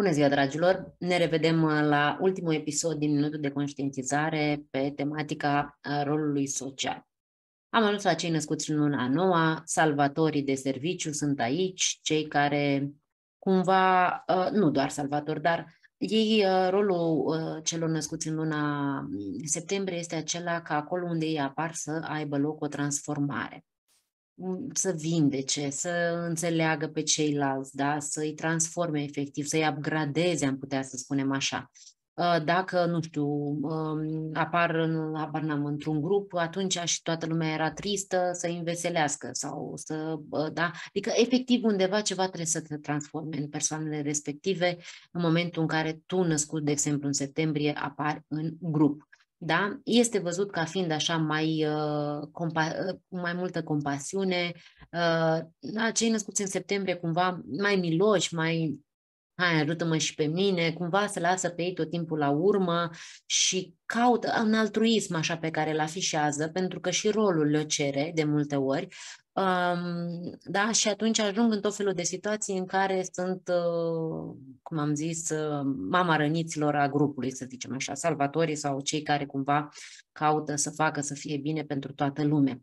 Bună ziua, dragilor! Ne revedem uh, la ultimul episod din Minutul de Conștientizare pe tematica uh, rolului social. Am ajuns la cei născuți în luna noua, salvatorii de serviciu sunt aici, cei care cumva, uh, nu doar salvatori, dar ei, rolul celor născuți în luna mm, septembrie este acela ca acolo unde ei apar să aibă loc o transformare să vindece, să înțeleagă pe ceilalți, da? să îi transforme efectiv, să îi upgradeze, am putea să spunem așa. Uh, dacă, nu știu, um, apar, în, apar n-am, într-un grup, atunci și toată lumea era tristă, să îi înveselească sau să, uh, da? Adică, efectiv, undeva ceva trebuie să te transforme în persoanele respective în momentul în care tu, născut, de exemplu, în septembrie, apar în grup da? este văzut ca fiind așa mai, uh, compa- uh, cu mai multă compasiune. Uh, cei născuți în septembrie cumva mai miloși, mai hai, ajută-mă și pe mine, cumva se lasă pe ei tot timpul la urmă și caută un altruism așa pe care îl afișează, pentru că și rolul le cere de multe ori, Um, da, și atunci ajung în tot felul de situații în care sunt, uh, cum am zis, uh, mama răniților a grupului, să zicem așa, salvatorii sau cei care cumva caută să facă să fie bine pentru toată lumea.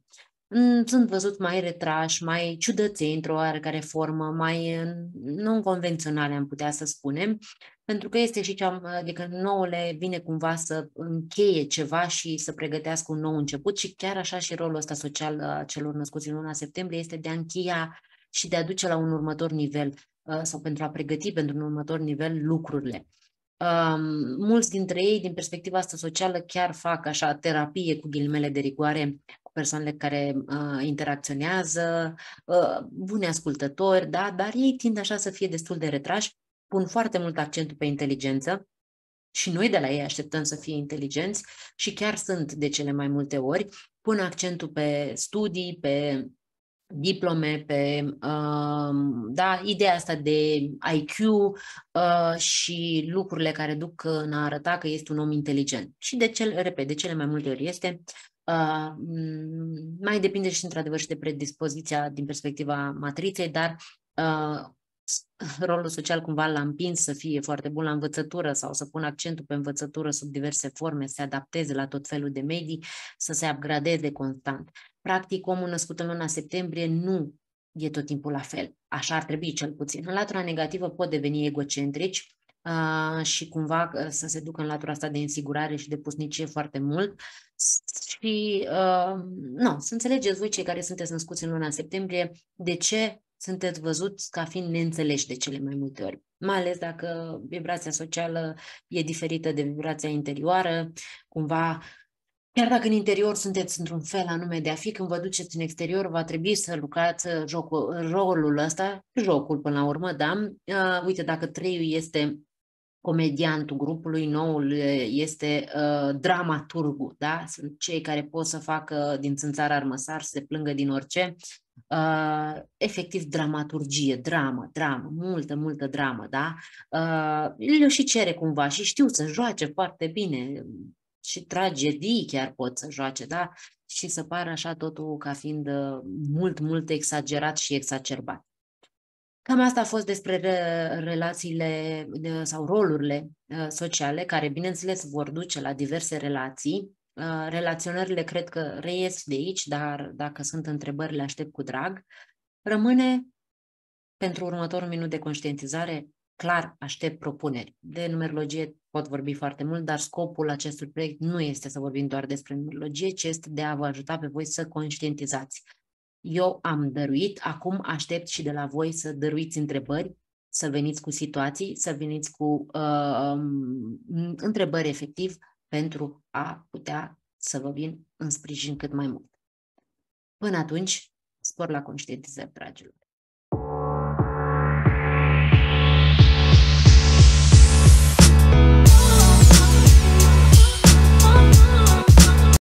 Mm, sunt văzut mai retrași, mai ciudăței într-o oarecare formă, mai mm, non-convenționale, am putea să spunem, pentru că este și cea, adică nouăle le vine cumva să încheie ceva și să pregătească un nou început și chiar așa și rolul ăsta social a uh, celor născuți în luna septembrie este de a încheia și de a duce la un următor nivel uh, sau pentru a pregăti pentru un următor nivel lucrurile. Um, mulți dintre ei, din perspectiva asta socială, chiar fac așa terapie cu ghilimele de rigoare cu persoanele care uh, interacționează, uh, bune ascultători, da? dar ei tind așa să fie destul de retrași, pun foarte mult accentul pe inteligență și noi de la ei așteptăm să fie inteligenți și chiar sunt de cele mai multe ori, pun accentul pe studii, pe diplome, pe um, da, ideea asta de IQ uh, și lucrurile care duc uh, în a arăta că este un om inteligent. Și de cel, repede, cele mai multe ori este Uh, mai depinde și într-adevăr și de predispoziția din perspectiva matriței, dar uh, rolul social cumva l-a împins să fie foarte bun la învățătură sau să pun accentul pe învățătură sub diverse forme, să se adapteze la tot felul de medii, să se upgradeze constant. Practic, omul născut în luna septembrie nu e tot timpul la fel. Așa ar trebui, cel puțin. În latura negativă pot deveni egocentrici uh, și cumva să se ducă în latura asta de insigurare și de pusnicie foarte mult. Și, uh, nu, să înțelegeți voi cei care sunteți născuți în luna septembrie, de ce sunteți văzuți ca fiind neînțeleși de cele mai multe ori, mai ales dacă vibrația socială e diferită de vibrația interioară, cumva Chiar dacă în interior sunteți într-un fel anume de a fi, când vă duceți în exterior, va trebui să lucrați uh, jocul, uh, rolul ăsta, jocul până la urmă, da? Uh, uite, dacă treiul este comediantul grupului, noul este uh, dramaturgul, da? Sunt cei care pot să facă din țânțar armăsar, să se plângă din orice. Uh, efectiv, dramaturgie, dramă, dramă, multă, multă dramă, da? Uh, ă, le și cere cumva și știu să joace foarte bine și tragedii chiar pot să joace, da? Și să pară așa totul ca fiind mult, mult exagerat și exacerbat. Cam asta a fost despre relațiile sau rolurile ă, sociale, care, bineînțeles, vor duce la diverse relații. Ă, relaționările cred că reies de aici, dar dacă sunt întrebări, le aștept cu drag. Rămâne pentru următorul minut de conștientizare, clar aștept propuneri. De numerologie pot vorbi foarte mult, dar scopul acestui proiect nu este să vorbim doar despre numerologie, ci este de a vă ajuta pe voi să conștientizați eu am dăruit, acum aștept și de la voi să dăruiți întrebări, să veniți cu situații, să veniți cu uh, um, întrebări efectiv pentru a putea să vă vin în sprijin cât mai mult. Până atunci, spor la conștientizări, dragilor!